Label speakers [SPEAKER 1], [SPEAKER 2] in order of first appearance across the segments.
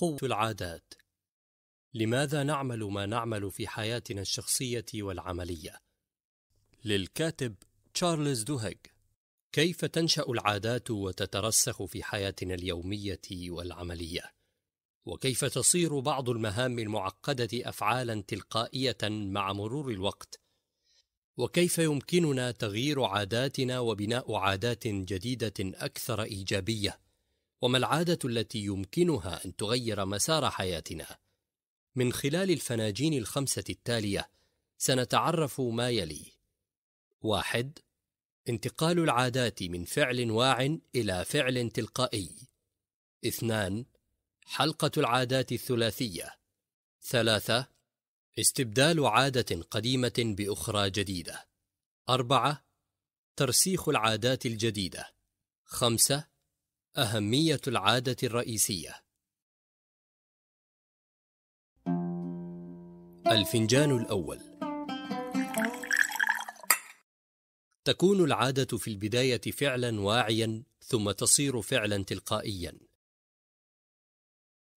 [SPEAKER 1] قوة العادات لماذا نعمل ما نعمل في حياتنا الشخصية والعملية؟ للكاتب تشارلز دوهيغ كيف تنشأ العادات وتترسخ في حياتنا اليومية والعملية؟ وكيف تصير بعض المهام المعقدة أفعالا تلقائية مع مرور الوقت؟ وكيف يمكننا تغيير عاداتنا وبناء عادات جديدة أكثر إيجابية؟ وما العادة التي يمكنها أن تغير مسار حياتنا؟ من خلال الفناجين الخمسة التالية سنتعرف ما يلي: واحد انتقال العادات من فعل واع إلى فعل تلقائي. اثنان حلقة العادات الثلاثية. ثلاثة استبدال عادة قديمة بأخرى جديدة. أربعة ترسيخ العادات الجديدة. خمسة أهمية العادة الرئيسية الفنجان الأول تكون العادة في البداية فعلا واعيا ثم تصير فعلا تلقائيا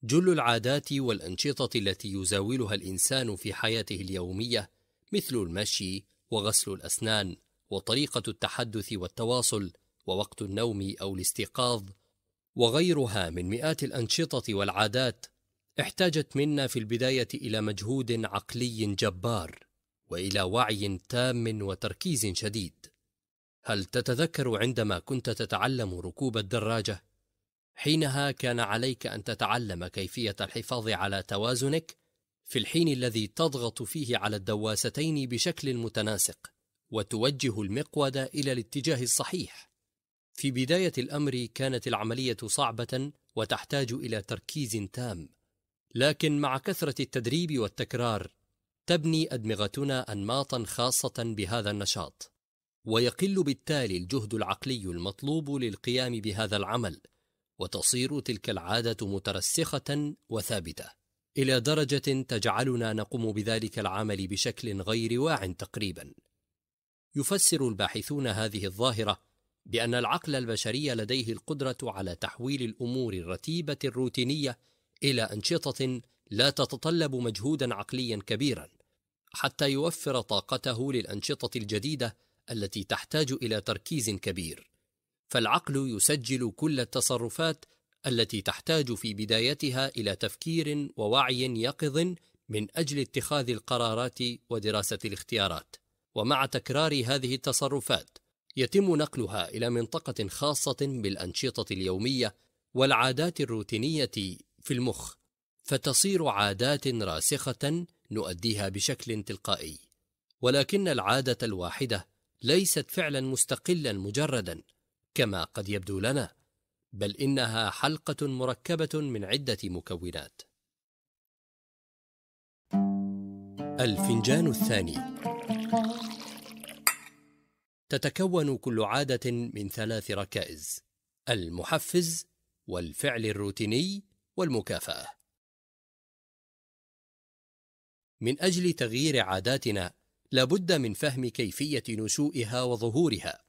[SPEAKER 1] جل العادات والأنشطة التي يزاولها الإنسان في حياته اليومية مثل المشي وغسل الأسنان وطريقة التحدث والتواصل ووقت النوم أو الاستيقاظ وغيرها من مئات الانشطه والعادات احتاجت منا في البدايه الى مجهود عقلي جبار والى وعي تام وتركيز شديد هل تتذكر عندما كنت تتعلم ركوب الدراجه حينها كان عليك ان تتعلم كيفيه الحفاظ على توازنك في الحين الذي تضغط فيه على الدواستين بشكل متناسق وتوجه المقود الى الاتجاه الصحيح في بداية الأمر كانت العملية صعبة وتحتاج إلى تركيز تام، لكن مع كثرة التدريب والتكرار تبني أدمغتنا أنماطا خاصة بهذا النشاط، ويقل بالتالي الجهد العقلي المطلوب للقيام بهذا العمل، وتصير تلك العادة مترسخة وثابتة، إلى درجة تجعلنا نقوم بذلك العمل بشكل غير واع تقريبا. يفسر الباحثون هذه الظاهرة بأن العقل البشري لديه القدرة على تحويل الأمور الرتيبة الروتينية إلى أنشطة لا تتطلب مجهودا عقليا كبيرا حتى يوفر طاقته للأنشطة الجديدة التي تحتاج إلى تركيز كبير فالعقل يسجل كل التصرفات التي تحتاج في بدايتها إلى تفكير ووعي يقظ من أجل اتخاذ القرارات ودراسة الاختيارات ومع تكرار هذه التصرفات يتم نقلها إلى منطقة خاصة بالأنشطة اليومية والعادات الروتينية في المخ فتصير عادات راسخة نؤديها بشكل تلقائي ولكن العادة الواحدة ليست فعلا مستقلا مجردا كما قد يبدو لنا بل إنها حلقة مركبة من عدة مكونات الفنجان الثاني تتكون كل عادة من ثلاث ركائز المحفز والفعل الروتيني والمكافأة من أجل تغيير عاداتنا لابد من فهم كيفية نشوئها وظهورها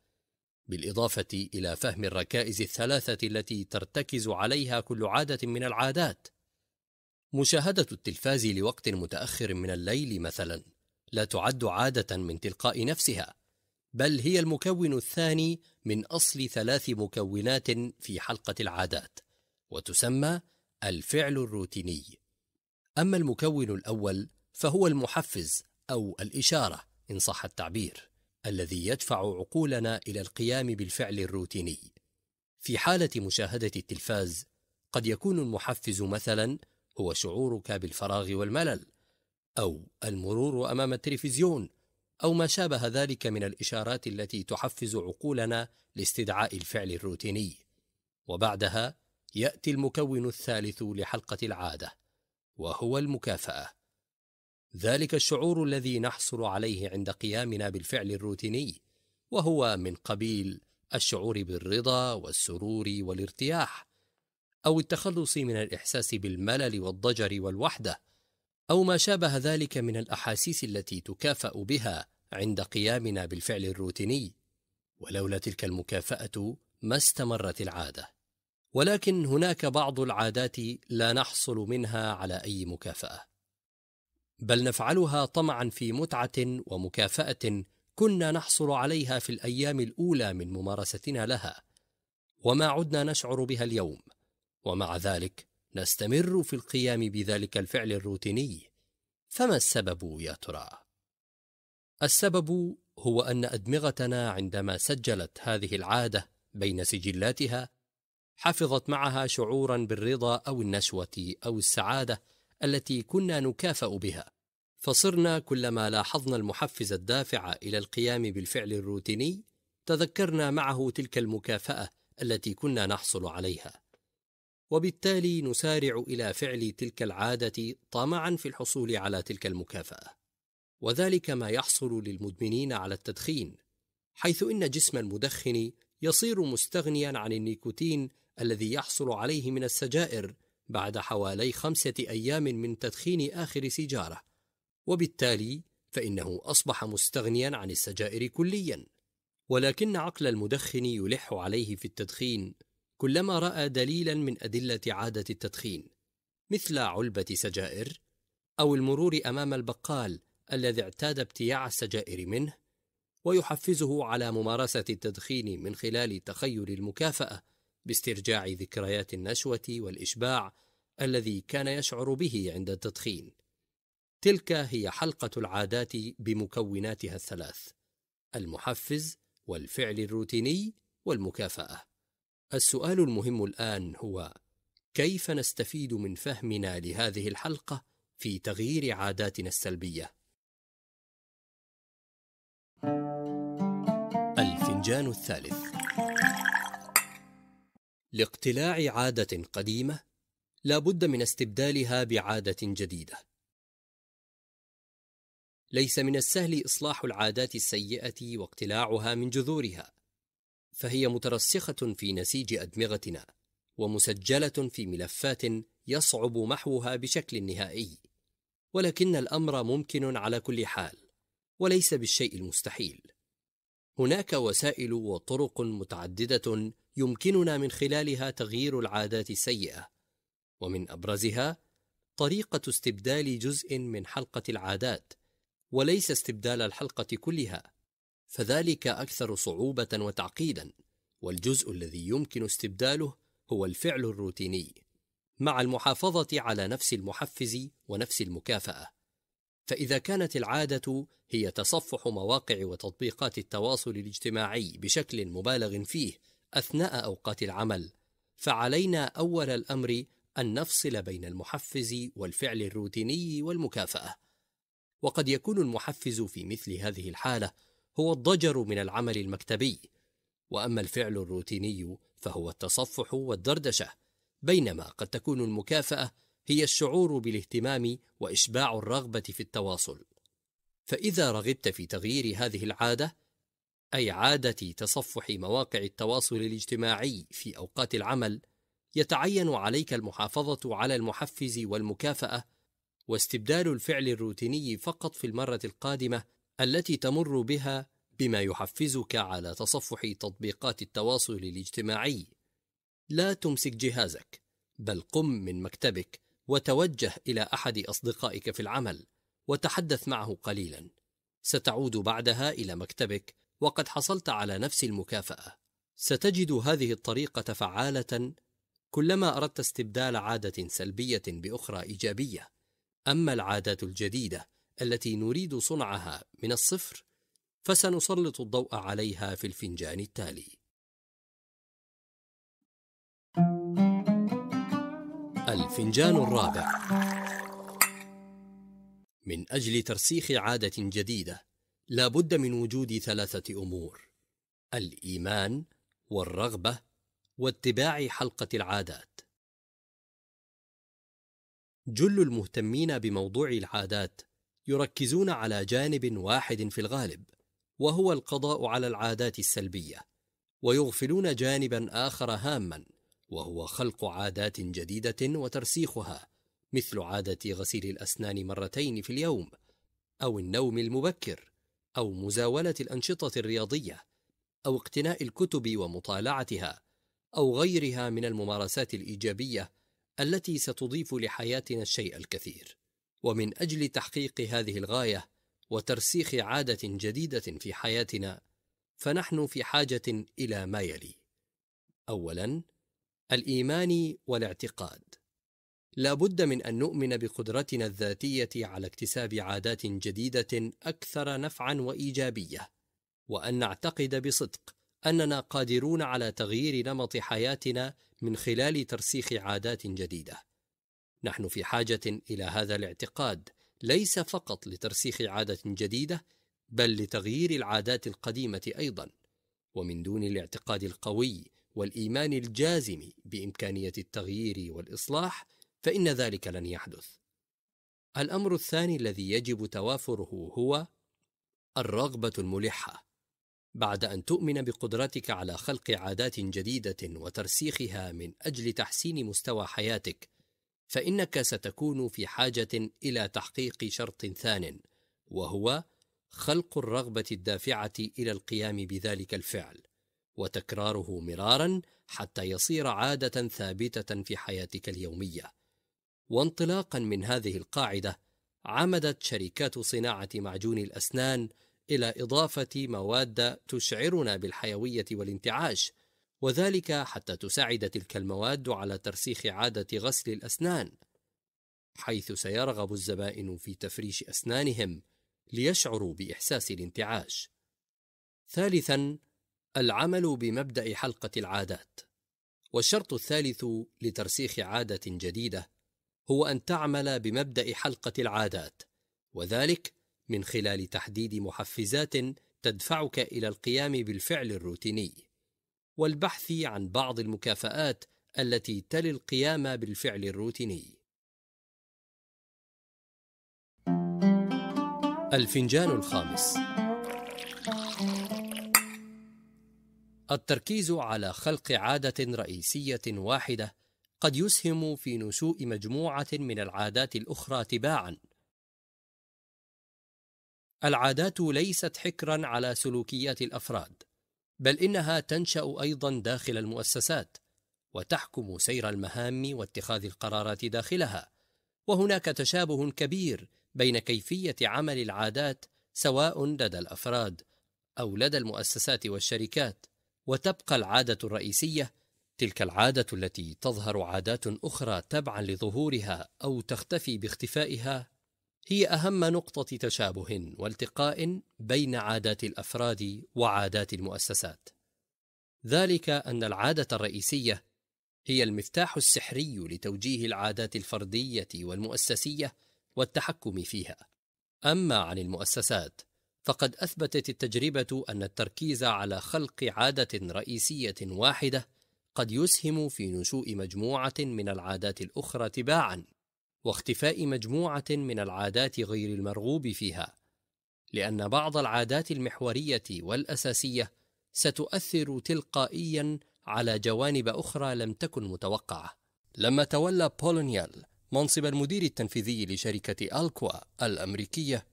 [SPEAKER 1] بالإضافة إلى فهم الركائز الثلاثة التي ترتكز عليها كل عادة من العادات مشاهدة التلفاز لوقت متأخر من الليل مثلا لا تعد عادة من تلقاء نفسها بل هي المكون الثاني من أصل ثلاث مكونات في حلقة العادات وتسمى الفعل الروتيني أما المكون الأول فهو المحفز أو الإشارة إن صح التعبير الذي يدفع عقولنا إلى القيام بالفعل الروتيني في حالة مشاهدة التلفاز قد يكون المحفز مثلا هو شعورك بالفراغ والملل أو المرور أمام التلفزيون أو ما شابه ذلك من الإشارات التي تحفز عقولنا لاستدعاء الفعل الروتيني وبعدها يأتي المكون الثالث لحلقة العادة وهو المكافأة ذلك الشعور الذي نحصل عليه عند قيامنا بالفعل الروتيني وهو من قبيل الشعور بالرضا والسرور والارتياح أو التخلص من الإحساس بالملل والضجر والوحدة أو ما شابه ذلك من الأحاسيس التي تكافأ بها عند قيامنا بالفعل الروتيني ولولا تلك المكافاه ما استمرت العاده ولكن هناك بعض العادات لا نحصل منها على اي مكافاه بل نفعلها طمعا في متعه ومكافاه كنا نحصل عليها في الايام الاولى من ممارستنا لها وما عدنا نشعر بها اليوم ومع ذلك نستمر في القيام بذلك الفعل الروتيني فما السبب يا ترى السبب هو أن أدمغتنا عندما سجلت هذه العادة بين سجلاتها حفظت معها شعورا بالرضا أو النشوة أو السعادة التي كنا نكافأ بها فصرنا كلما لاحظنا المحفز الدافع إلى القيام بالفعل الروتيني تذكرنا معه تلك المكافأة التي كنا نحصل عليها وبالتالي نسارع إلى فعل تلك العادة طمعا في الحصول على تلك المكافأة وذلك ما يحصل للمدمنين على التدخين حيث إن جسم المدخن يصير مستغنيا عن النيكوتين الذي يحصل عليه من السجائر بعد حوالي خمسة أيام من تدخين آخر سيجارة وبالتالي فإنه أصبح مستغنيا عن السجائر كليا ولكن عقل المدخن يلح عليه في التدخين كلما رأى دليلا من أدلة عادة التدخين مثل علبة سجائر أو المرور أمام البقال الذي اعتاد ابتياع السجائر منه ويحفزه على ممارسة التدخين من خلال تخيل المكافأة باسترجاع ذكريات النشوة والإشباع الذي كان يشعر به عند التدخين. تلك هي حلقة العادات بمكوناتها الثلاث: المحفز والفعل الروتيني والمكافأة. السؤال المهم الآن هو: كيف نستفيد من فهمنا لهذه الحلقة في تغيير عاداتنا السلبية؟ الفنجان الثالث لاقتلاع عادة قديمة لا بد من استبدالها بعادة جديدة ليس من السهل إصلاح العادات السيئة واقتلاعها من جذورها فهي مترسخة في نسيج أدمغتنا ومسجلة في ملفات يصعب محوها بشكل نهائي ولكن الأمر ممكن على كل حال وليس بالشيء المستحيل هناك وسائل وطرق متعددة يمكننا من خلالها تغيير العادات السيئة، ومن أبرزها طريقة استبدال جزء من حلقة العادات، وليس استبدال الحلقة كلها، فذلك أكثر صعوبة وتعقيدا، والجزء الذي يمكن استبداله هو الفعل الروتيني، مع المحافظة على نفس المحفز ونفس المكافأة. فإذا كانت العادة هي تصفح مواقع وتطبيقات التواصل الاجتماعي بشكل مبالغ فيه أثناء أوقات العمل، فعلينا أول الأمر أن نفصل بين المحفز والفعل الروتيني والمكافأة. وقد يكون المحفز في مثل هذه الحالة هو الضجر من العمل المكتبي، وأما الفعل الروتيني فهو التصفح والدردشة، بينما قد تكون المكافأة هي الشعور بالاهتمام وإشباع الرغبة في التواصل فإذا رغبت في تغيير هذه العادة أي عادة تصفح مواقع التواصل الاجتماعي في أوقات العمل يتعين عليك المحافظة على المحفز والمكافأة واستبدال الفعل الروتيني فقط في المرة القادمة التي تمر بها بما يحفزك على تصفح تطبيقات التواصل الاجتماعي لا تمسك جهازك بل قم من مكتبك وتوجه الى احد اصدقائك في العمل وتحدث معه قليلا ستعود بعدها الى مكتبك وقد حصلت على نفس المكافاه ستجد هذه الطريقه فعاله كلما اردت استبدال عاده سلبيه باخرى ايجابيه اما العادات الجديده التي نريد صنعها من الصفر فسنسلط الضوء عليها في الفنجان التالي الفنجان الرابع من أجل ترسيخ عادة جديدة لا بد من وجود ثلاثة أمور الإيمان والرغبة واتباع حلقة العادات جل المهتمين بموضوع العادات يركزون على جانب واحد في الغالب وهو القضاء على العادات السلبيه ويغفلون جانبا اخر هاما وهو خلق عادات جديدة وترسيخها مثل عادة غسيل الأسنان مرتين في اليوم أو النوم المبكر أو مزاولة الأنشطة الرياضية أو اقتناء الكتب ومطالعتها أو غيرها من الممارسات الإيجابية التي ستضيف لحياتنا الشيء الكثير ومن أجل تحقيق هذه الغاية وترسيخ عادة جديدة في حياتنا فنحن في حاجة إلى ما يلي أولاً الايمان والاعتقاد لا بد من ان نؤمن بقدرتنا الذاتيه على اكتساب عادات جديده اكثر نفعا وايجابيه وان نعتقد بصدق اننا قادرون على تغيير نمط حياتنا من خلال ترسيخ عادات جديده نحن في حاجه الى هذا الاعتقاد ليس فقط لترسيخ عاده جديده بل لتغيير العادات القديمه ايضا ومن دون الاعتقاد القوي والايمان الجازم بامكانيه التغيير والاصلاح فان ذلك لن يحدث الامر الثاني الذي يجب توافره هو الرغبه الملحه بعد ان تؤمن بقدرتك على خلق عادات جديده وترسيخها من اجل تحسين مستوى حياتك فانك ستكون في حاجه الى تحقيق شرط ثان وهو خلق الرغبه الدافعه الى القيام بذلك الفعل وتكراره مرارا حتى يصير عاده ثابته في حياتك اليوميه وانطلاقا من هذه القاعده عمدت شركات صناعه معجون الاسنان الى اضافه مواد تشعرنا بالحيويه والانتعاش وذلك حتى تساعد تلك المواد على ترسيخ عاده غسل الاسنان حيث سيرغب الزبائن في تفريش اسنانهم ليشعروا باحساس الانتعاش ثالثا العمل بمبدا حلقه العادات والشرط الثالث لترسيخ عاده جديده هو ان تعمل بمبدا حلقه العادات وذلك من خلال تحديد محفزات تدفعك الى القيام بالفعل الروتيني والبحث عن بعض المكافآت التي تلي القيام بالفعل الروتيني الفنجان الخامس التركيز على خلق عادة رئيسية واحدة قد يسهم في نشوء مجموعة من العادات الأخرى تباعاً. العادات ليست حكراً على سلوكيات الأفراد، بل إنها تنشأ أيضاً داخل المؤسسات، وتحكم سير المهام واتخاذ القرارات داخلها، وهناك تشابه كبير بين كيفية عمل العادات سواء لدى الأفراد أو لدى المؤسسات والشركات. وتبقى العادة الرئيسية تلك العادة التي تظهر عادات أخرى تبعا لظهورها أو تختفي باختفائها هي أهم نقطة تشابه والتقاء بين عادات الأفراد وعادات المؤسسات ذلك أن العادة الرئيسية هي المفتاح السحري لتوجيه العادات الفردية والمؤسسية والتحكم فيها أما عن المؤسسات فقد اثبتت التجربه ان التركيز على خلق عاده رئيسيه واحده قد يسهم في نشوء مجموعه من العادات الاخرى تباعا واختفاء مجموعه من العادات غير المرغوب فيها لان بعض العادات المحوريه والاساسيه ستؤثر تلقائيا على جوانب اخرى لم تكن متوقعه لما تولى بولونيال منصب المدير التنفيذي لشركه الكوا الامريكيه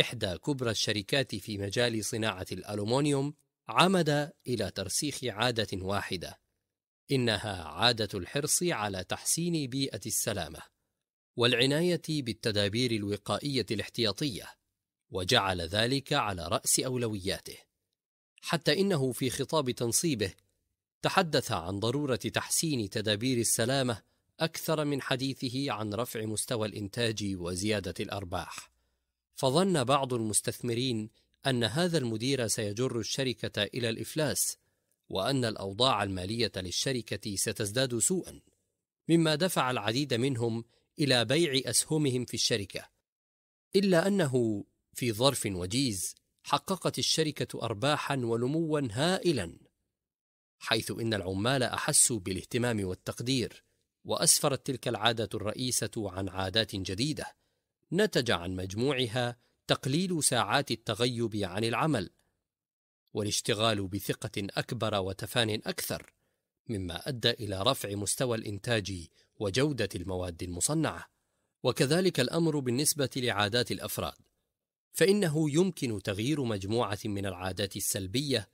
[SPEAKER 1] إحدى كبرى الشركات في مجال صناعة الألومنيوم عمد إلى ترسيخ عادة واحدة إنها عادة الحرص على تحسين بيئة السلامة والعناية بالتدابير الوقائية الاحتياطية وجعل ذلك على رأس أولوياته حتى إنه في خطاب تنصيبه تحدث عن ضرورة تحسين تدابير السلامة أكثر من حديثه عن رفع مستوى الإنتاج وزيادة الأرباح فظن بعض المستثمرين أن هذا المدير سيجر الشركة إلى الإفلاس وأن الأوضاع المالية للشركة ستزداد سوءا مما دفع العديد منهم إلى بيع أسهمهم في الشركة إلا أنه في ظرف وجيز حققت الشركة أرباحا ونموا هائلا حيث إن العمال أحسوا بالاهتمام والتقدير وأسفرت تلك العادة الرئيسة عن عادات جديدة نتج عن مجموعها تقليل ساعات التغيب عن العمل والاشتغال بثقة أكبر وتفان أكثر مما أدى إلى رفع مستوى الإنتاج وجودة المواد المصنعة وكذلك الأمر بالنسبة لعادات الأفراد فإنه يمكن تغيير مجموعة من العادات السلبية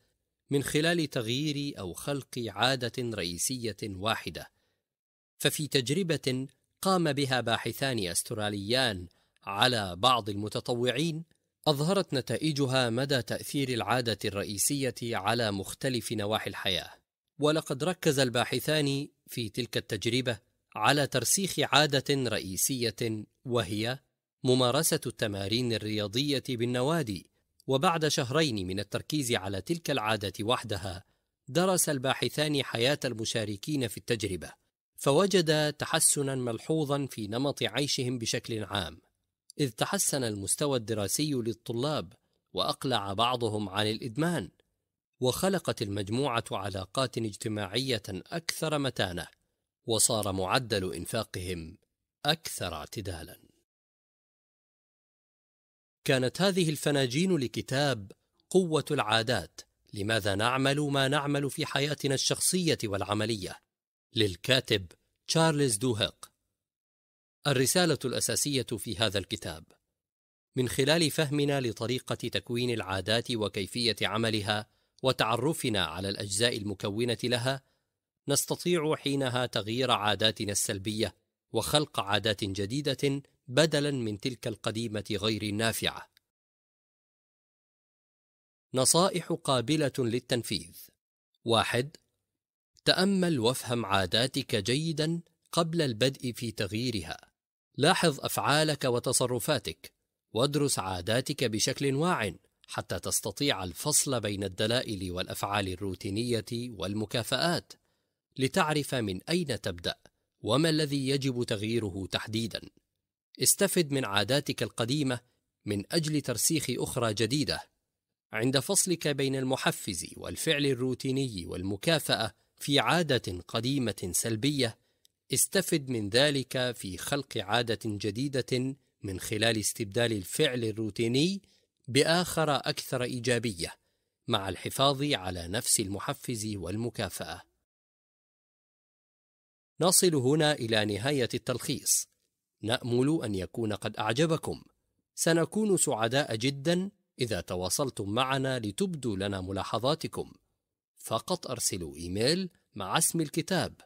[SPEAKER 1] من خلال تغيير أو خلق عادة رئيسية واحدة ففي تجربة قام بها باحثان أستراليان على بعض المتطوعين اظهرت نتائجها مدى تاثير العاده الرئيسيه على مختلف نواحي الحياه ولقد ركز الباحثان في تلك التجربه على ترسيخ عاده رئيسيه وهي ممارسه التمارين الرياضيه بالنوادي وبعد شهرين من التركيز على تلك العاده وحدها درس الباحثان حياه المشاركين في التجربه فوجد تحسنا ملحوظا في نمط عيشهم بشكل عام إذ تحسن المستوى الدراسي للطلاب وأقلع بعضهم عن الإدمان وخلقت المجموعة علاقات اجتماعية أكثر متانة وصار معدل إنفاقهم أكثر اعتدالا كانت هذه الفناجين لكتاب قوة العادات لماذا نعمل ما نعمل في حياتنا الشخصية والعملية للكاتب تشارلز دوهق الرسالة الأساسية في هذا الكتاب من خلال فهمنا لطريقة تكوين العادات وكيفية عملها وتعرفنا على الأجزاء المكونة لها نستطيع حينها تغيير عاداتنا السلبية وخلق عادات جديدة بدلا من تلك القديمة غير النافعة نصائح قابلة للتنفيذ واحد تأمل وافهم عاداتك جيدا قبل البدء في تغييرها لاحظ أفعالك وتصرفاتك وادرس عاداتك بشكل واعٍ حتى تستطيع الفصل بين الدلائل والافعال الروتينيه والمكافآت لتعرف من اين تبدا وما الذي يجب تغييره تحديدا استفد من عاداتك القديمه من اجل ترسيخ اخرى جديده عند فصلك بين المحفز والفعل الروتيني والمكافاه في عاده قديمه سلبيه استفد من ذلك في خلق عادة جديدة من خلال استبدال الفعل الروتيني بآخر أكثر إيجابية مع الحفاظ على نفس المحفز والمكافأة. نصل هنا إلى نهاية التلخيص. نأمل أن يكون قد أعجبكم. سنكون سعداء جدا إذا تواصلتم معنا لتبدوا لنا ملاحظاتكم. فقط أرسلوا إيميل مع اسم الكتاب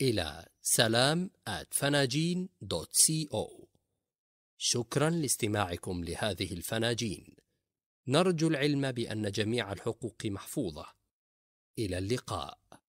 [SPEAKER 1] إلى سلام at فناجين شكرا لاستماعكم لهذه الفناجين نرجو العلم بأن جميع الحقوق محفوظة إلى اللقاء